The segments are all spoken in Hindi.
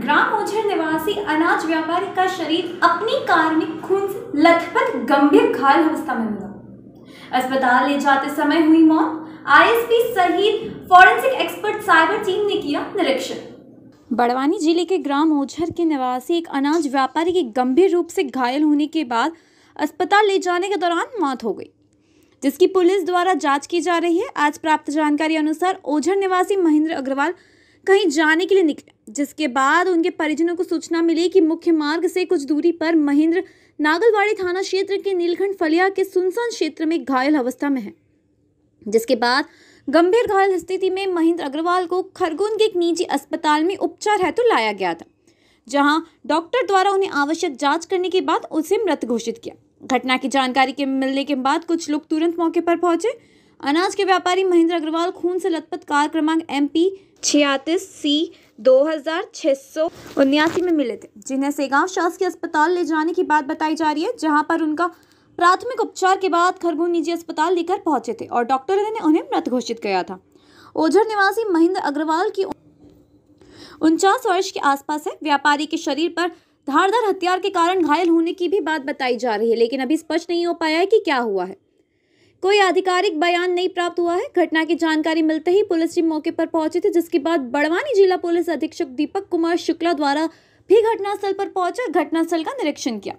ग्राम ओझर निवासी अनाज व्यापारी का शरीर अपनी कार में खून से लथपथ गंभीर घायल अवस्था में मिला अस्पताल ले जाते समय हुई मौत आईएसपी सहित फॉरेंसिक एक्सपर्ट साइबर टीम ने किया निरीक्षण बड़वानी जिले के ग्राम ओझर के निवासी एक अनाज व्यापारी के गंभीर रूप से घायल होने के बाद अस्पताल ले जाने के दौरान मौत हो गई जिसकी पुलिस द्वारा जांच की जा रही है आज प्राप्त जानकारी अनुसार ओझर निवासी महेंद्र अग्रवाल कहीं जाने के लिए निकले जिसके बाद उनके परिजनों को सूचना मिली कि मुख्य मार्ग से कुछ दूरी पर महेंद्र नागलवाड़ी थाना क्षेत्र के नीलखंड फलिया के सुनसान क्षेत्र में घायल अवस्था में है जिसके बाद गंभीर घायल स्थिति में महेंद्र अग्रवाल को खरगोन के एक निजी अस्पताल में उपचार हेतु तो लाया गया था जहां डॉक्टर द्वारा उन्हें आवश्यक जांच करने के बाद उसे मृत घोषित किया घटना की जानकारी के मिलने के बाद कुछ लोग तुरंत मौके पर पहुंचे अनाज के व्यापारी महेंद्र अग्रवाल खून से लथपथ कार क्रमांक एम पी छियातीस सी दो हजार सौ उन्यासी में मिले थे जिन्हें सेगांव शासकीय अस्पताल ले जाने की बात बताई जा रही है जहां पर उनका प्राथमिक उपचार के बाद खरगोन निजी अस्पताल लेकर पहुंचे थे और डॉक्टर ने उन्हें मृत घोषित किया था ओझर निवासी महेंद्र अग्रवाल की उनचास वर्ष के आसपास है व्यापारी के शरीर पर धारदार हथियार के कारण घायल होने की भी बात बताई जा रही है लेकिन अभी स्पष्ट नहीं हो पाया है कि क्या हुआ है कोई आधिकारिक बयान नहीं प्राप्त हुआ है घटना की जानकारी मिलते ही पुलिस टीम मौके पर पहुंची थी जिसके बाद बड़वानी जिला पुलिस अधीक्षक दीपक कुमार शुक्ला द्वारा भी घटनास्थल पर पहुंचा घटनास्थल का निरीक्षण किया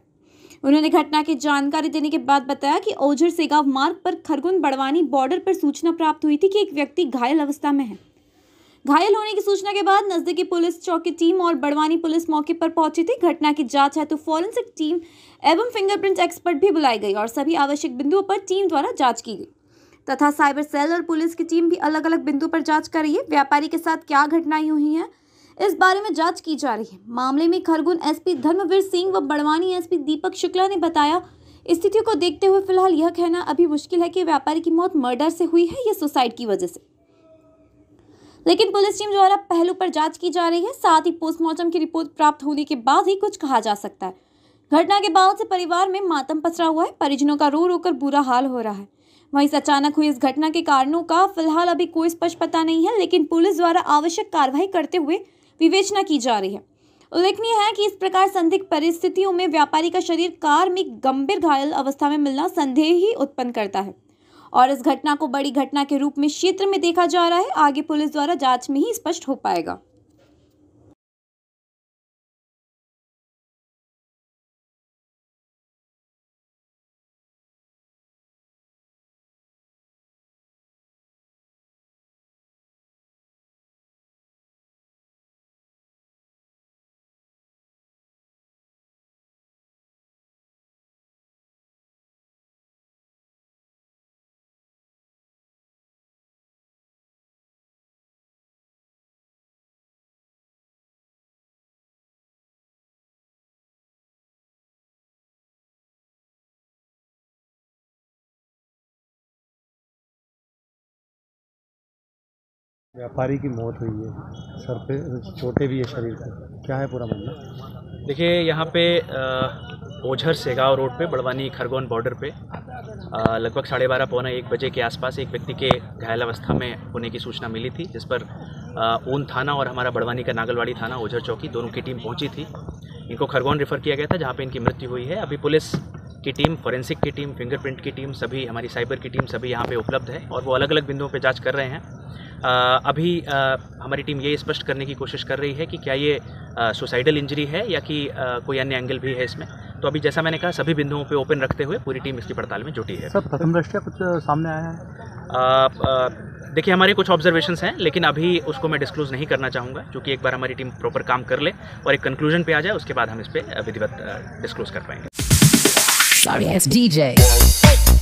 उन्होंने घटना की जानकारी देने के बाद बताया कि ओझर सेगा मार्ग पर खरगुन बड़वानी बॉर्डर पर सूचना प्राप्त हुई थी कि एक व्यक्ति घायल अवस्था में है घायल होने की सूचना के बाद नजदीकी पुलिस चौकी टीम और बड़वानी पुलिस मौके पर पहुंची थी घटना की जांच है तो फॉरेंसिक टीम एवं फिंगरप्रिंट एक्सपर्ट भी बुलाई गई और सभी आवश्यक बिंदुओं पर टीम द्वारा जाँच की गई तथा साइबर सेल और पुलिस की टीम भी अलग अलग बिंदु पर जांच कर रही है व्यापारी के साथ क्या घटनाएं हुई हैं इस बारे में जाँच की जा रही है मामले में खरगुन एसपी धर्मवीर सिंह व बड़वानी एसपी दीपक शुक्ला ने बताया स्थिति को देखते हुए फिलहाल यह कहना अभी मुश्किल है कि व्यापारी की मौत मर्डर से हुई है या सुसाइड की वजह से लेकिन पुलिस टीम द्वारा पहलू पर जांच की जा रही है साथ ही पोस्टमार्टम की रिपोर्ट प्राप्त होने के बाद ही कुछ कहा जा सकता है घटना के बाद से परिवार में मातम पसरा हुआ है परिजनों का रो रोकर बुरा हाल हो रहा है वहीं से अचानक हुई इस घटना के कारणों का फिलहाल अभी कोई स्पष्ट पता नहीं है लेकिन पुलिस द्वारा आवश्यक कार्रवाई करते हुए विवेचना की जा रही है उल्लेखनीय है कि इस प्रकार संदिग्ध परिस्थितियों में व्यापारी का शरीर कार में गंभीर घायल अवस्था में मिलना संदेह ही उत्पन्न करता है और इस घटना को बड़ी घटना के रूप में क्षेत्र में देखा जा रहा है आगे पुलिस द्वारा जांच में ही स्पष्ट हो पाएगा व्यापारी की मौत हुई है सर पे छोटे भी है शरीर पर क्या है पूरा मामला देखिए यहाँ पे ओझर सेगाव रोड पे बड़वानी खरगोन बॉर्डर पे लगभग साढ़े बारह पौना एक बजे के आसपास एक व्यक्ति के घायल अवस्था में होने की सूचना मिली थी जिस पर ऊन थाना और हमारा बड़वानी का नागलवाड़ी थाना ओझर चौकी दोनों की टीम पहुंची थी इनको खरगोन रेफर किया गया था जहाँ पे इनकी मृत्यु हुई है अभी पुलिस की टीम फॉरेंसिक की टीम फिंगरप्रिंट की टीम सभी हमारी साइबर की टीम सभी यहाँ पे उपलब्ध है और वो अलग अलग बिंदुओं पे जांच कर रहे हैं आ, अभी आ, हमारी टीम ये स्पष्ट करने की कोशिश कर रही है कि क्या ये सुसाइडल इंजरी है या कि आ, कोई अन्य एंगल भी है इसमें तो अभी जैसा मैंने कहा सभी बिंदुओं पर ओपन रखते हुए पूरी टीम इसकी पड़ताल में जुटी है कुछ सामने आया है देखिए हमारे कुछ ऑब्जर्वेशंस हैं लेकिन अभी उसको मैं डिस्क्लोज नहीं करना चाहूँगा क्योंकि एक बार हमारी टीम प्रॉपर काम कर ले और एक कंक्लूजन पे आ जाए उसके बाद हम इस पर विधिवत डिस्क्लोज कर पाएंगे Sorry, it's DJ.